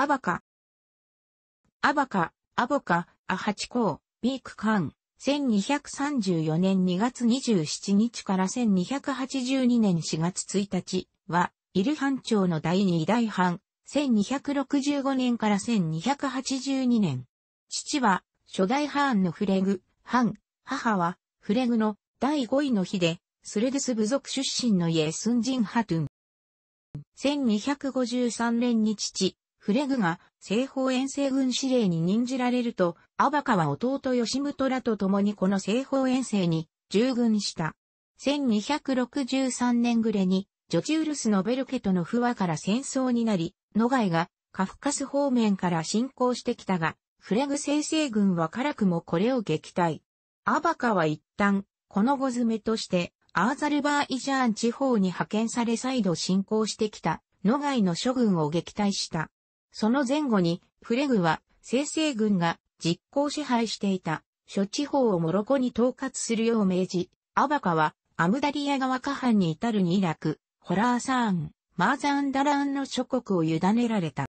アバカ。アバカ、アボカ、アハチコウ、ビークカン、1234年2月27日から1282年4月1日は、イルハン朝の第二大藩、1265年から1282年。父は、初代ハンのフレグ、ハン。母は、フレグの第5位の日で、スレデス部族出身のイエスンジンハトゥン。1253年に父、フレグが西方遠征軍司令に任じられると、アバカは弟ムトラと共にこの西方遠征に従軍した。1263年暮れに、ジョチウルスのベルケとの不和から戦争になり、ノガイがカフカス方面から侵攻してきたが、フレグ生成軍は辛くもこれを撃退。アバカは一旦、この後詰めとして、アーザルバーイジャーン地方に派遣され再度侵攻してきた、ノガイの諸軍を撃退した。その前後に、フレグは、生成軍が実行支配していた、諸地方をモロコに統括するよう命じ、アバカは、アムダリア川下半に至るにイラク、ホラーサーン、マーザンダラーンの諸国を委ねられた。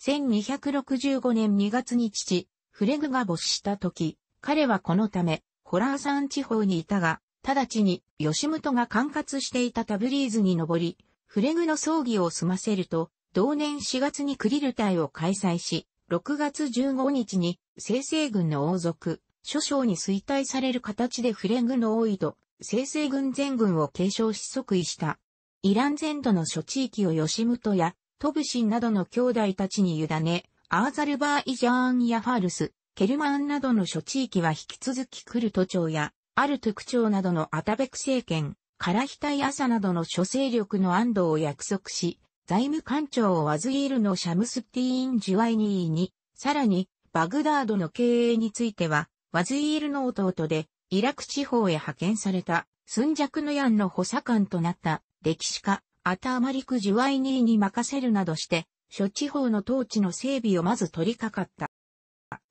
1265年2月に父、フレグが没した時、彼はこのため、ホラーサーン地方にいたが、直ちに、吉本が管轄していたタブリーズに登り、フレグの葬儀を済ませると、同年4月にクリル隊を開催し、6月15日に生成軍の王族、諸将に衰退される形でフレングの多いと生成軍全軍を継承し即位した。イラン全土の諸地域をヨシムトやトブシンなどの兄弟たちに委ね、アーザルバーイジャーンやファルス、ケルマンなどの諸地域は引き続きクルト朝やアルトゥク朝などのアタベク政権、カラヒタイアサなどの諸勢力の安堵を約束し、財務官庁をワズイールのシャムスティーン・ジュワイニーに、さらに、バグダードの経営については、ワズイールの弟で、イラク地方へ派遣された、スンジャクヤンの補佐官となった、歴史家、アターマリク・ジュワイニーに任せるなどして、諸地方の統治の整備をまず取り掛かった。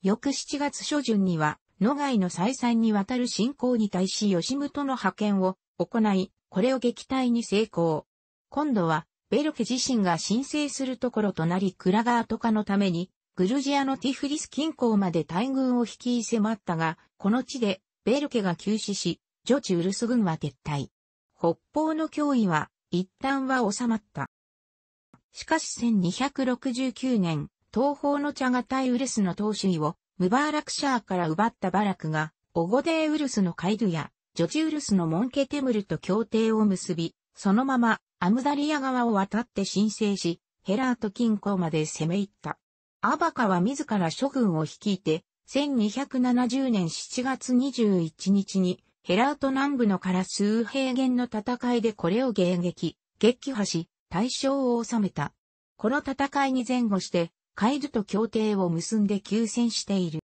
翌7月初旬には、野外の再三にわたる侵攻に対し吉本の派遣を行い、これを撃退に成功。今度はベルケ自身が申請するところとなりクラガート化のために、グルジアのティフリス近郊まで大軍を引き迫ったが、この地でベルケが急死し、ジョチウルス軍は撤退。北方の脅威は、一旦は収まった。しかし1269年、東方のチャガタイウルスの当主位を、ムバーラクシャーから奪ったバラクが、オゴデーウルスのカイドゥや、ジョチウルスのモンケテムルと協定を結び、そのままアムザリア川を渡って申請し、ヘラート近郊まで攻め入った。アバカは自ら諸軍を率いて、1270年7月21日に、ヘラート南部のカラスー平原の戦いでこれを迎撃、撃破し、大将を収めた。この戦いに前後して、カイズと協定を結んで休戦している。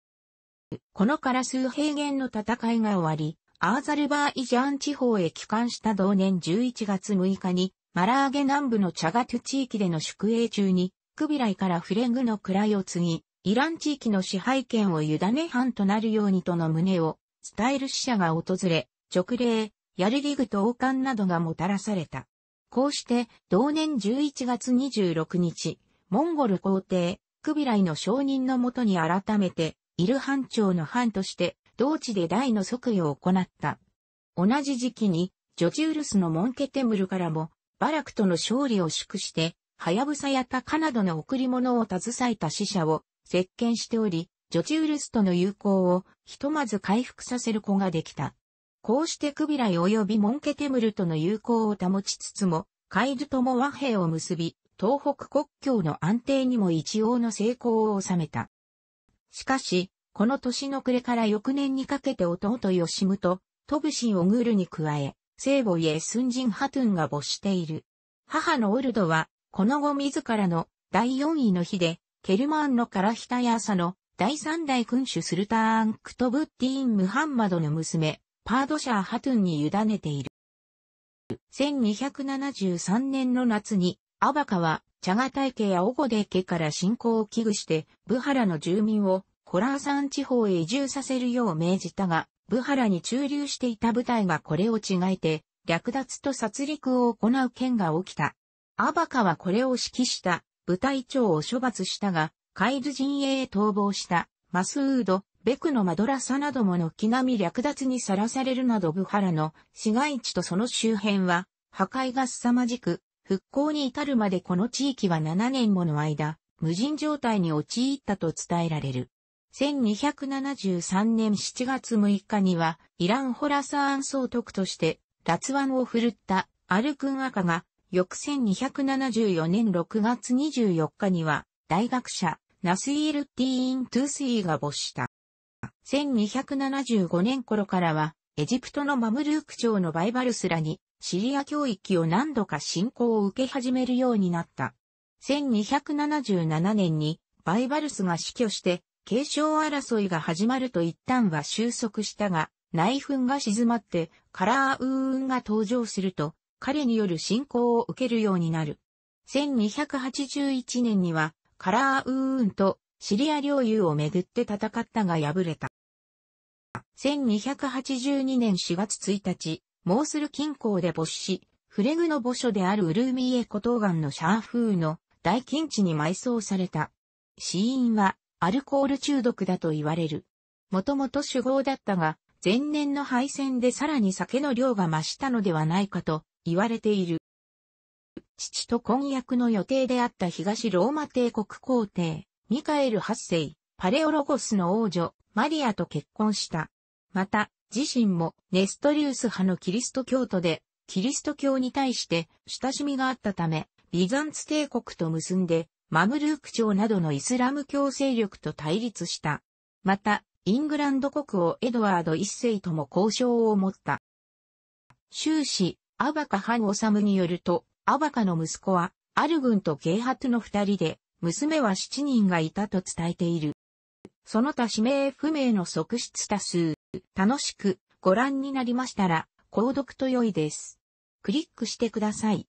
このカラスー平原の戦いが終わり、アーザルバーイジャン地方へ帰還した同年11月6日に、マラーゲ南部のチャガトゥ地域での宿営中に、クビライからフレングの位を継ぎ、イラン地域の支配権を委ね藩となるようにとの旨を、伝える使者が訪れ、直令、ヤルリグと王冠などがもたらされた。こうして、同年11月26日、モンゴル皇帝、クビライの承認のもとに改めて、イル藩長の藩として、同地で大の即位を行った。同じ時期に、ジョジールスのモンケテムルからも、バラクとの勝利を祝して、はやぶさやタカなどの贈り物を携えた死者を接見しており、ジョチウルスとの友好をひとまず回復させる子ができた。こうしてクビライ及びモンケテムルとの友好を保ちつつも、カイルとも和平を結び、東北国境の安定にも一応の成功を収めた。しかし、この年の暮れから翌年にかけて弟ヨシムと、トブシンをグールに加え、聖母イエスンジンハトゥンが没している。母のオルドは、この後自らの第四位の日で、ケルマンのカラヒタヤーサの第三代君主スルターンクトブッティーン・ムハンマドの娘、パードシャー・ハトゥンに委ねている。1273年の夏に、アバカは、チャガタイ家やオゴデ家から侵攻を危惧して、ブハラの住民をコラー山地方へ移住させるよう命じたが、ブハラに駐留していた部隊がこれを違えて、略奪と殺戮を行う件が起きた。アバカはこれを指揮した部隊長を処罰したが、カイズ陣営へ逃亡したマスウード、ベクのマドラサなどもの軒並み略奪にさらされるなどブハラの市街地とその周辺は破壊が凄まじく、復興に至るまでこの地域は7年もの間、無人状態に陥ったと伝えられる。1273年7月6日には、イランホラサーン総督として、辣腕を振るったアルクンアカが、翌1274年6月24日には、大学者、ナスイール・ティーン・トゥースイーが没した。1275年頃からは、エジプトのマムルーク朝のバイバルスらに、シリア教域を何度か侵攻を受け始めるようになった。1277年に、バイバルスが死去して、継承争いが始まると一旦は収束したが、内紛が静まって、カラーウーンが登場すると、彼による信仰を受けるようになる。1281年には、カラーウーンとシリア領有をめぐって戦ったが敗れた。1282年4月1日、モースル近郊で没し、フレグの墓所であるウルーミエ古東岸のシャーフーの大禁地に埋葬された。死因はアルコール中毒だと言われる。もともと酒豪だったが、前年の敗戦でさらに酒の量が増したのではないかと言われている。父と婚約の予定であった東ローマ帝国皇帝、ミカエル8世、パレオロゴスの王女、マリアと結婚した。また、自身もネストリウス派のキリスト教徒で、キリスト教に対して親しみがあったため、ビザンツ帝国と結んでマムルーク朝などのイスラム教勢力と対立した。また、イングランド国王エドワード一世とも交渉を持った。終始、アバカハンオサムによると、アバカの息子は、アル軍とゲイハトの二人で、娘は七人がいたと伝えている。その他指名不明の側室多数、楽しくご覧になりましたら、購読と良いです。クリックしてください。